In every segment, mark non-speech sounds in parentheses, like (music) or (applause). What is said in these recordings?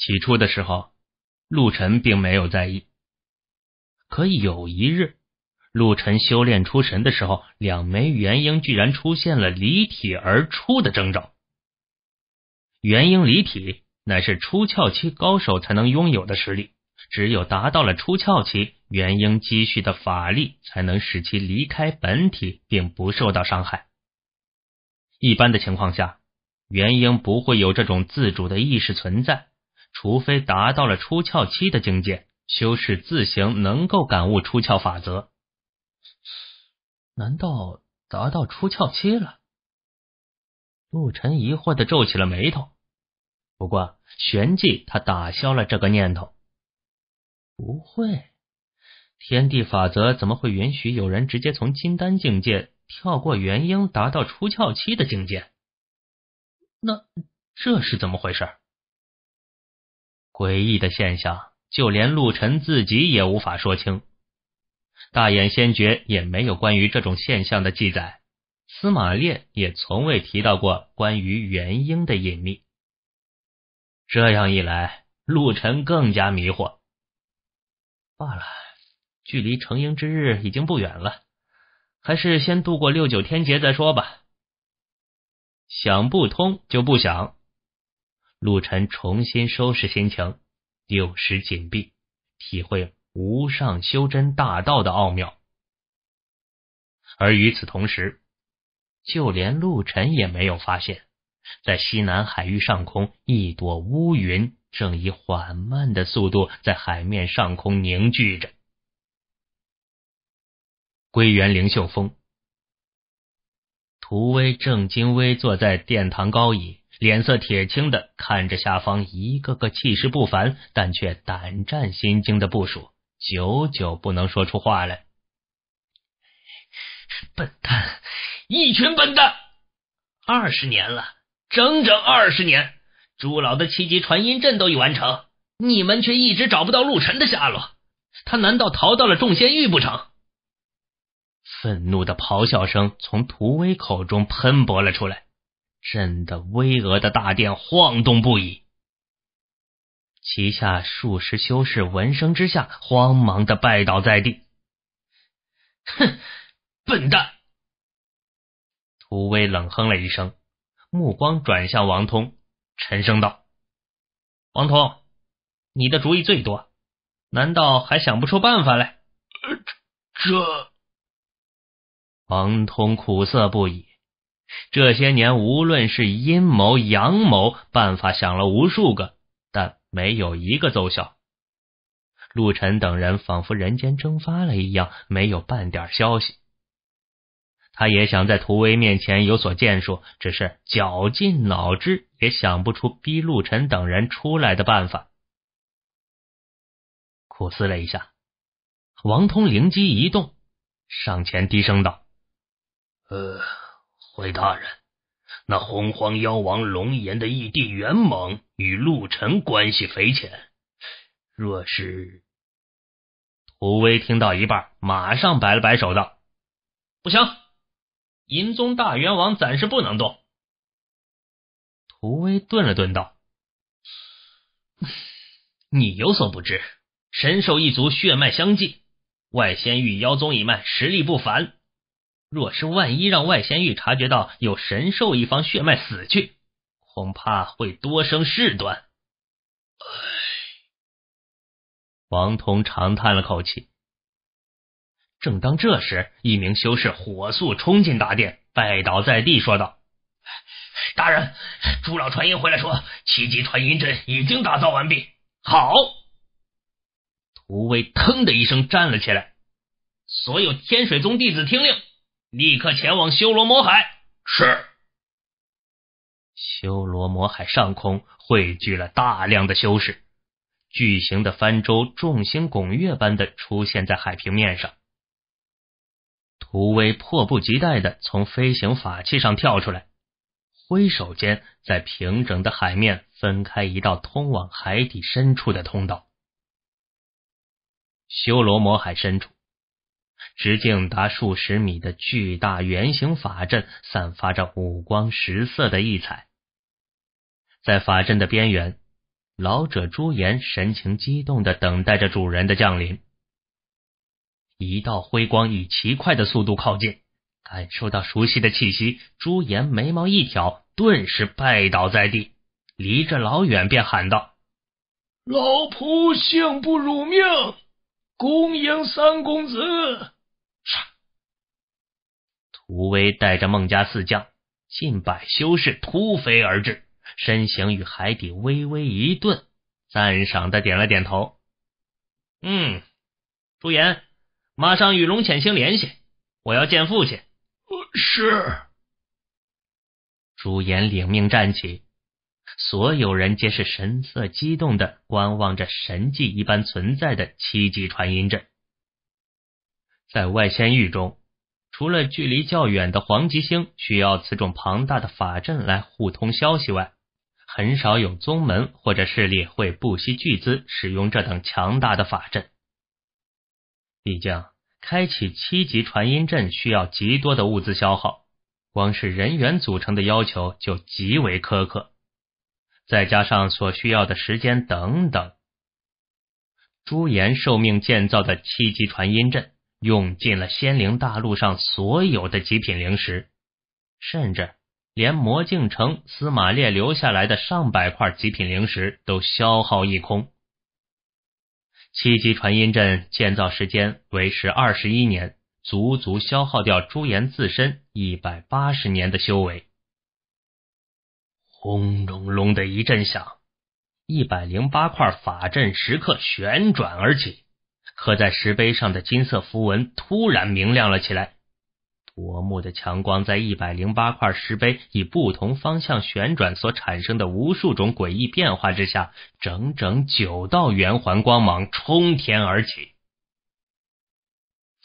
起初的时候，陆晨并没有在意。可有一日，陆晨修炼出神的时候，两枚元婴居然出现了离体而出的征兆。元婴离体，乃是出窍期高手才能拥有的实力。只有达到了出窍期，元婴积蓄的法力才能使其离开本体，并不受到伤害。一般的情况下，元婴不会有这种自主的意识存在。除非达到了出窍期的境界，修士自行能够感悟出窍法则。难道达到出窍期了？陆晨疑惑的皱起了眉头，不过旋即他打消了这个念头。不会，天地法则怎么会允许有人直接从金丹境界跳过元婴，达到出窍期的境界？那这是怎么回事？诡异的现象，就连陆晨自己也无法说清。大眼仙诀也没有关于这种现象的记载，司马烈也从未提到过关于元婴的隐秘。这样一来，陆晨更加迷惑。罢了，距离成婴之日已经不远了，还是先度过六九天劫再说吧。想不通就不想。陆晨重新收拾心情，六失紧闭，体会无上修真大道的奥妙。而与此同时，就连陆晨也没有发现，在西南海域上空，一朵乌云正以缓慢的速度在海面上空凝聚着。归元灵秀峰，图威正襟危坐在殿堂高椅。脸色铁青的看着下方一个个气势不凡但却胆战心惊的部署，久久不能说出话来。笨蛋，一群笨蛋！二十年了，整整二十年，朱老的七级传音阵都已完成，你们却一直找不到陆晨的下落。他难道逃到了众仙域不成？愤怒的咆哮声从涂威口中喷薄了出来。震得巍峨的大殿晃动不已，旗下数十修士闻声之下慌忙的拜倒在地。哼，笨蛋！涂威冷哼了一声，目光转向王通，沉声道：“王通，你的主意最多，难道还想不出办法来？”这……王通苦涩不已。这些年，无论是阴谋阳谋，办法想了无数个，但没有一个奏效。陆晨等人仿佛人间蒸发了一样，没有半点消息。他也想在涂威面前有所建树，只是绞尽脑汁也想不出逼陆晨等人出来的办法。苦思了一下，王通灵机一动，上前低声道：“呃。”回大人，那洪荒妖王龙岩的义弟元猛与陆晨关系匪浅，若是……胡威听到一半，马上摆了摆手道：“不行，银宗大元王暂时不能动。”胡威顿了顿，道：“你有所不知，神兽一族血脉相继，外仙域妖宗一脉实力不凡。”若是万一让外仙域察觉到有神兽一方血脉死去，恐怕会多生事端。唉，王通长叹了口气。正当这时，一名修士火速冲进大殿，拜倒在地，说道：“大人，朱老传音回来，说七级传音阵已经打造完毕。”好，屠威腾的一声站了起来，所有天水宗弟子听令。立刻前往修罗魔海！是。修罗魔海上空汇聚了大量的修士，巨型的帆舟众星拱月般的出现在海平面上。图威迫不及待的从飞行法器上跳出来，挥手间在平整的海面分开一道通往海底深处的通道。修罗魔海深处。直径达数十米的巨大圆形法阵，散发着五光十色的异彩。在法阵的边缘，老者朱颜神情激动的等待着主人的降临。一道辉光以奇快的速度靠近，感受到熟悉的气息，朱颜眉毛一挑，顿时拜倒在地，离着老远便喊道：“老仆幸不辱命。”恭迎三公子！唰，屠威带着孟家四将、近百修士突飞而至，身形与海底微微一顿，赞赏的点了点头。嗯，朱颜，马上与龙潜星联系，我要见父亲。是。朱颜领命站起。所有人皆是神色激动的观望着神迹一般存在的七级传音阵。在外仙域中，除了距离较远的黄极星需要此种庞大的法阵来互通消息外，很少有宗门或者势力会不惜巨资使用这等强大的法阵。毕竟，开启七级传音阵需要极多的物资消耗，光是人员组成的要求就极为苛刻。再加上所需要的时间等等，朱颜受命建造的七级传音阵用尽了仙灵大陆上所有的极品灵石，甚至连魔镜城司马烈留下来的上百块极品灵石都消耗一空。七级传音阵建造时间维持二十一年，足足消耗掉朱颜自身一百八十年的修为。轰隆隆的一阵响，一百零八块法阵石刻旋转而起，刻在石碑上的金色符文突然明亮了起来。夺目的强光在一百零八块石碑以不同方向旋转所产生的无数种诡异变化之下，整整九道圆环光芒冲天而起。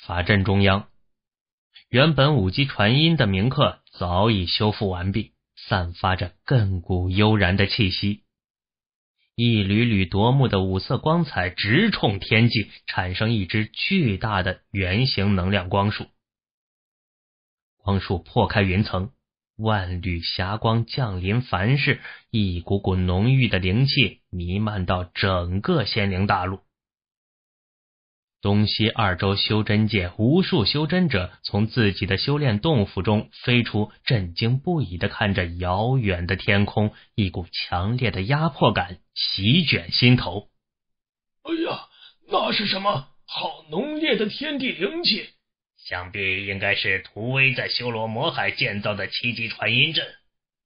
法阵中央，原本五级传音的铭刻早已修复完毕。散发着亘古悠然的气息，一缕缕夺目的五色光彩直冲天际，产生一支巨大的圆形能量光束。光束破开云层，万缕霞光降临凡世，一股股浓郁的灵气弥漫到整个仙灵大陆。东西二州修真界，无数修真者从自己的修炼洞府中飞出，震惊不已的看着遥远的天空，一股强烈的压迫感席卷心头。哎呀，那是什么？好浓烈的天地灵气，想必应该是图威在修罗魔海建造的七级传音阵，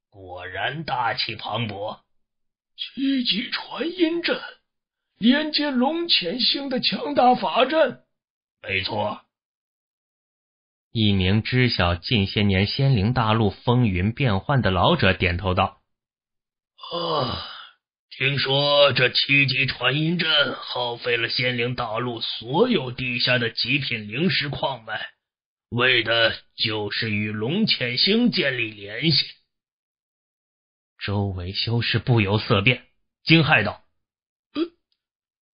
果然大气磅礴。七级传音阵。连接龙潜星的强大法阵，没错。一名知晓近些年仙灵大陆风云变幻的老者点头道：“啊，听说这七级传音阵耗费了仙灵大陆所有地下的极品灵石矿脉，为的就是与龙潜星建立联系。”周围修士不由色变，惊骇道。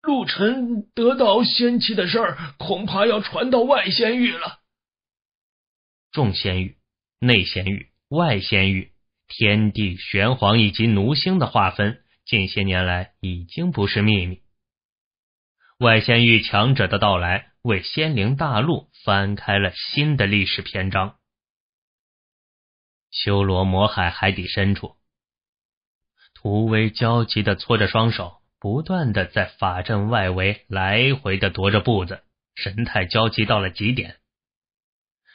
陆晨得到仙器的事儿，恐怕要传到外仙域了。众仙域、内仙域、外仙域、天地玄黄以及奴星的划分，近些年来已经不是秘密。外仙域强者的到来，为仙灵大陆翻开了新的历史篇章。修罗魔海海底深处，图威焦急的搓着双手。不断的在法阵外围来回的踱着步子，神态焦急到了极点。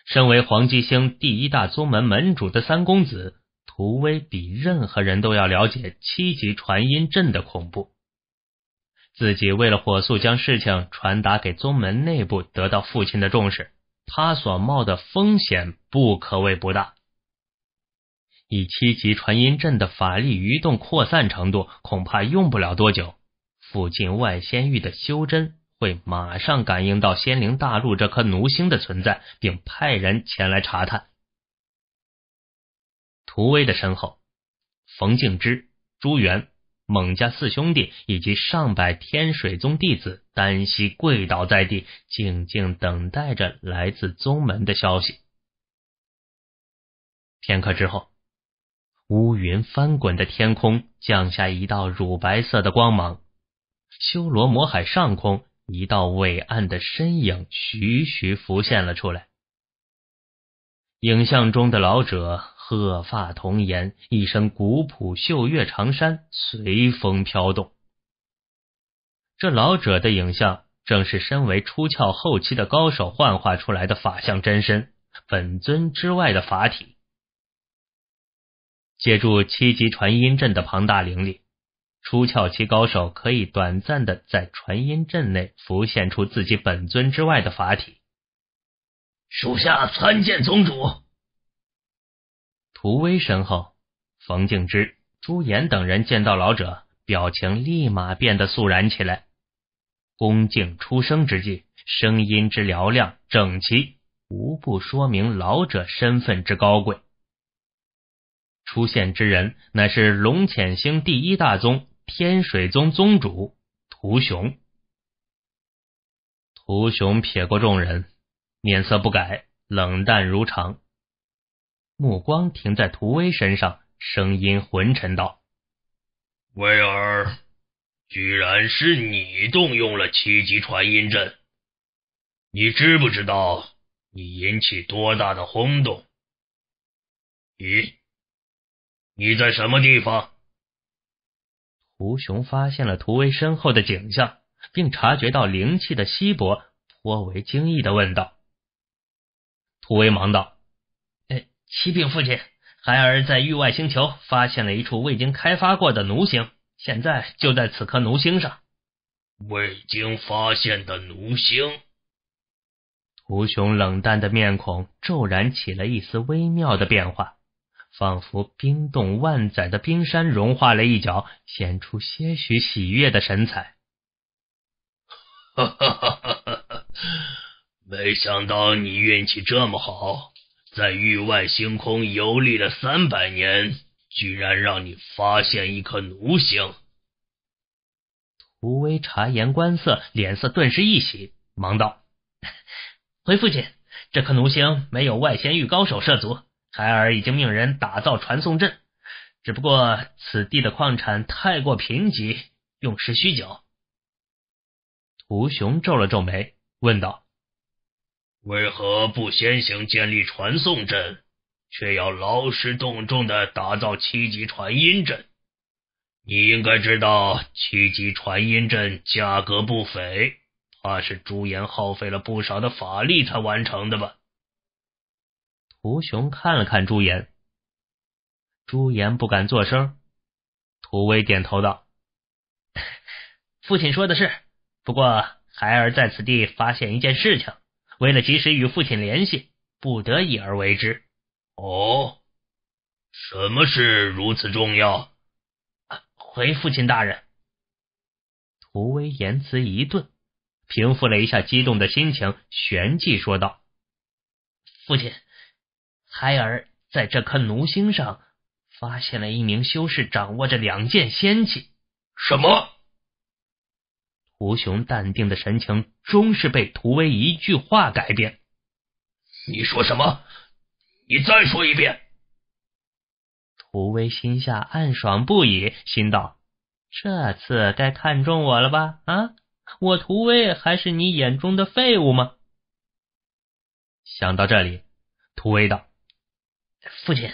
身为黄继星第一大宗门门主的三公子图威，比任何人都要了解七级传音阵的恐怖。自己为了火速将事情传达给宗门内部，得到父亲的重视，他所冒的风险不可谓不大。以七级传音阵的法力移动扩散程度，恐怕用不了多久，附近外仙域的修真会马上感应到仙灵大陆这颗奴星的存在，并派人前来查探。图威的身后，冯敬之、朱元、孟家四兄弟以及上百天水宗弟子单膝跪倒在地，静静等待着来自宗门的消息。片刻之后。乌云翻滚的天空降下一道乳白色的光芒，修罗魔海上空一道伟岸的身影徐徐浮现了出来。影像中的老者鹤发童颜，一身古朴秀月长衫随风飘动。这老者的影像正是身为出窍后期的高手幻化出来的法相真身，本尊之外的法体。借助七级传音阵的庞大灵力，出窍期高手可以短暂的在传音阵内浮现出自己本尊之外的法体。属下参见宗主。图威身后，冯敬之、朱颜等人见到老者，表情立马变得肃然起来，恭敬出声之际，声音之嘹亮、整齐，无不说明老者身份之高贵。出现之人乃是龙潜星第一大宗天水宗宗主屠雄。屠雄瞥过众人，面色不改，冷淡如常，目光停在屠威身上，声音浑沉道：“威儿，居然是你动用了七级传音阵，你知不知道你引起多大的轰动？”咦。你在什么地方？胡雄发现了图威身后的景象，并察觉到灵气的稀薄，颇为惊异的问道。图威忙道：“启禀父亲，孩儿在域外星球发现了一处未经开发过的奴星，现在就在此颗奴星上。”未经发现的奴星，胡雄冷淡的面孔骤然起了一丝微妙的变化。仿佛冰冻万载的冰山融化了一角，显出些许喜悦的神采。哈哈哈！哈哈！没想到你运气这么好，在域外星空游历了三百年，居然让你发现一颗奴星。图威察言观色，脸色顿时一喜，忙道：“ (laughs) 回父亲，这颗奴星没有外仙域高手涉足。”孩儿已经命人打造传送阵，只不过此地的矿产太过贫瘠，用时许久。图雄皱了皱眉，问道：“为何不先行建立传送阵，却要劳师动众的打造七级传音阵？你应该知道，七级传音阵价格不菲，怕是朱颜耗费了不少的法力才完成的吧？”胡雄看了看朱颜，朱颜不敢作声。涂威点头道：“父亲说的是，不过孩儿在此地发现一件事情，为了及时与父亲联系，不得已而为之。”哦，什么事如此重要？回父亲大人，涂威言辞一顿，平复了一下激动的心情，旋即说道：“父亲。”孩儿在这颗奴星上发现了一名修士，掌握着两件仙器。什么？图雄淡定的神情终是被涂威一句话改变。你说什么？你再说一遍。涂威心下暗爽不已，心道：这次该看中我了吧？啊，我涂威还是你眼中的废物吗？想到这里，涂威道。父亲，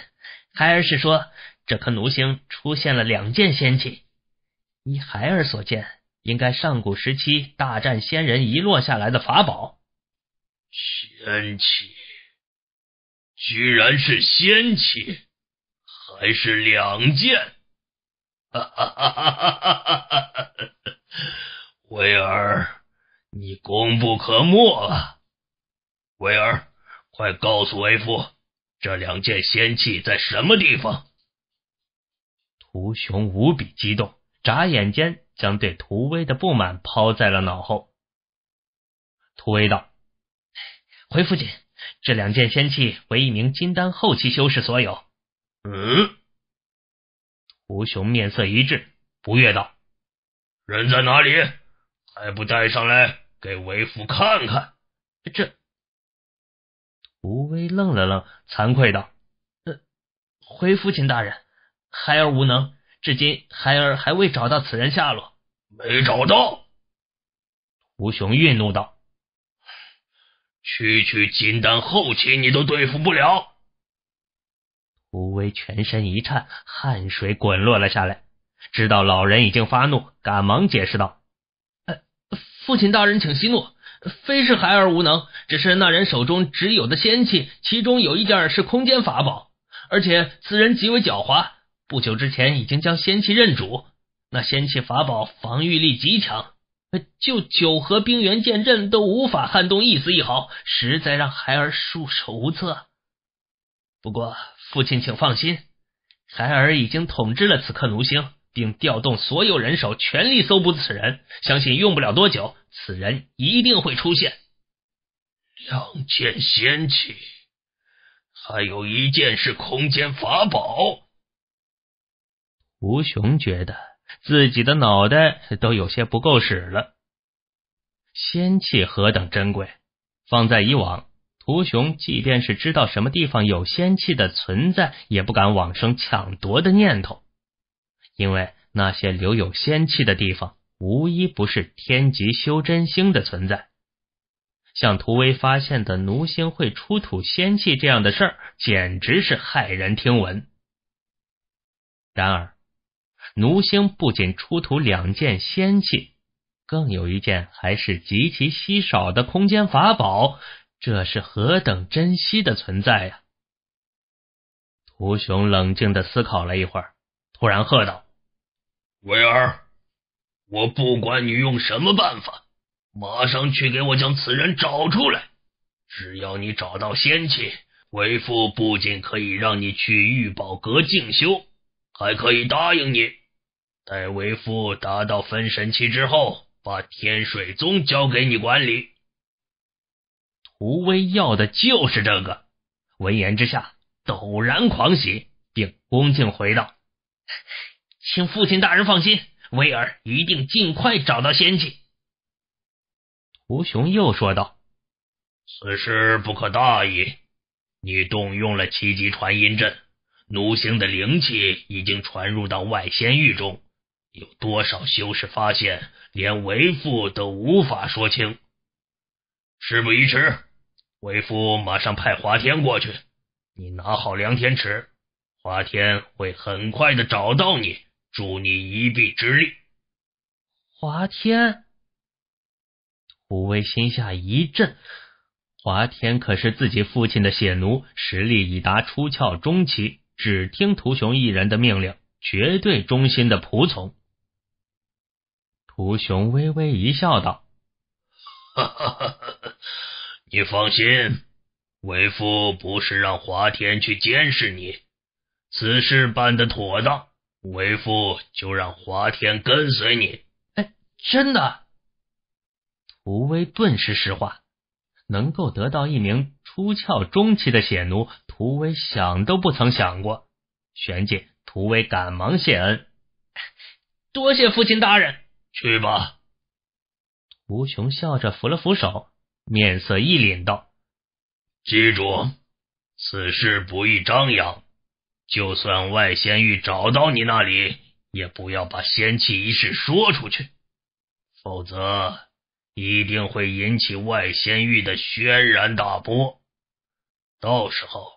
孩儿是说，这颗奴星出现了两件仙器。依孩儿所见，应该上古时期大战仙人遗落下来的法宝。仙器，居然是仙器，还是两件！(laughs) 哈哈哈哈哈！哈，威尔，你功不可没啊！威尔，快告诉为父！这两件仙器在什么地方？屠雄无比激动，眨眼间将对屠威的不满抛在了脑后。屠威道：“回父亲，这两件仙器为一名金丹后期修士所有。”嗯。屠雄面色一滞，不悦道：“人在哪里？还不带上来给为父看看？”这。吴威愣了愣，惭愧道：“呃，回父亲大人，孩儿无能，至今孩儿还未找到此人下落。”没找到，吴雄愠怒道：“区区金丹后期，你都对付不了？”吴威全身一颤，汗水滚落了下来。知道老人已经发怒，赶忙解释道：“呃，父亲大人，请息怒。”非是孩儿无能，只是那人手中只有的仙器，其中有一件是空间法宝，而且此人极为狡猾，不久之前已经将仙器认主。那仙器法宝防御力极强，就九河冰原剑阵都无法撼动一丝一毫，实在让孩儿束手无策。不过父亲请放心，孩儿已经统治了此刻奴星。并调动所有人手，全力搜捕此人。相信用不了多久，此人一定会出现。两件仙器，还有一件是空间法宝。吴雄觉得自己的脑袋都有些不够使了。仙器何等珍贵，放在以往，吴雄即便是知道什么地方有仙器的存在，也不敢往生抢夺的念头。因为那些留有仙气的地方，无一不是天级修真星的存在。像图威发现的奴星会出土仙气这样的事儿，简直是骇人听闻。然而，奴星不仅出土两件仙器，更有一件还是极其稀少的空间法宝，这是何等珍惜的存在呀！图雄冷静的思考了一会儿，突然喝道。维尔，我不管你用什么办法，马上去给我将此人找出来。只要你找到仙器，为父不仅可以让你去玉宝阁进修，还可以答应你，待为父达到分神期之后，把天水宗交给你管理。胡威要的就是这个。闻言之下，陡然狂喜，并恭敬回道。请父亲大人放心，威尔一定尽快找到仙气。胡雄又说道：“此事不可大意，你动用了七级传音阵，奴星的灵气已经传入到外仙域中，有多少修士发现，连为父都无法说清。事不宜迟，为父马上派华天过去，你拿好量天尺，华天会很快的找到你。”助你一臂之力，华天。胡威心下一震，华天可是自己父亲的血奴，实力已达出窍中期，只听屠雄一人的命令，绝对忠心的仆从。屠雄微微一笑，道：“哈哈哈哈哈，你放心，为父不是让华天去监视你，此事办得妥当。”为父就让华天跟随你。哎，真的？屠威顿时石化。能够得到一名出窍中期的血奴，涂威想都不曾想过。旋即，涂威赶忙谢恩，多谢父亲大人。去吧。吴雄笑着扶了扶手，面色一凛道：“记住，此事不宜张扬。”就算外仙域找到你那里，也不要把仙器一事说出去，否则一定会引起外仙域的轩然大波，到时候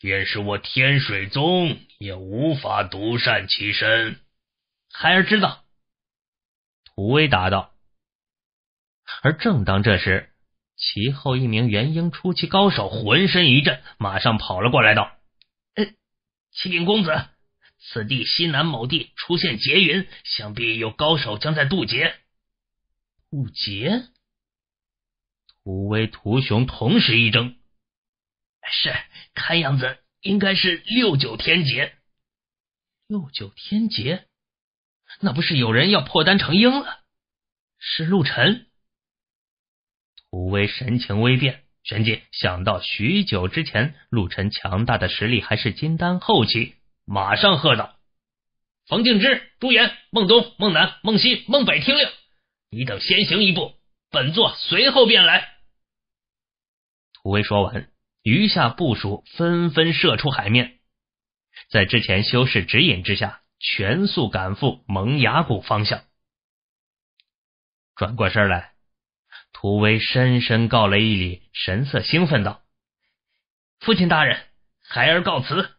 便是我天水宗也无法独善其身。孩儿知道。”土威答道。而正当这时，其后一名元婴初期高手浑身一震，马上跑了过来道。启禀公子，此地西南某地出现劫云，想必有高手将在渡劫。渡劫？屠威、图雄同时一怔。是，看样子应该是六九天劫。六九天劫？那不是有人要破丹成婴了？是陆晨？屠威神情微变。旋即想到许久之前，陆晨强大的实力还是金丹后期，马上喝道：“冯敬之、朱颜、孟东、孟南、孟西、孟北，听令！你等先行一步，本座随后便来。”胡威说完，余下部署纷纷射出海面，在之前修士指引之下，全速赶赴蒙芽谷方向。转过身来。图威深深告了一礼，神色兴奋道：“父亲大人，孩儿告辞。”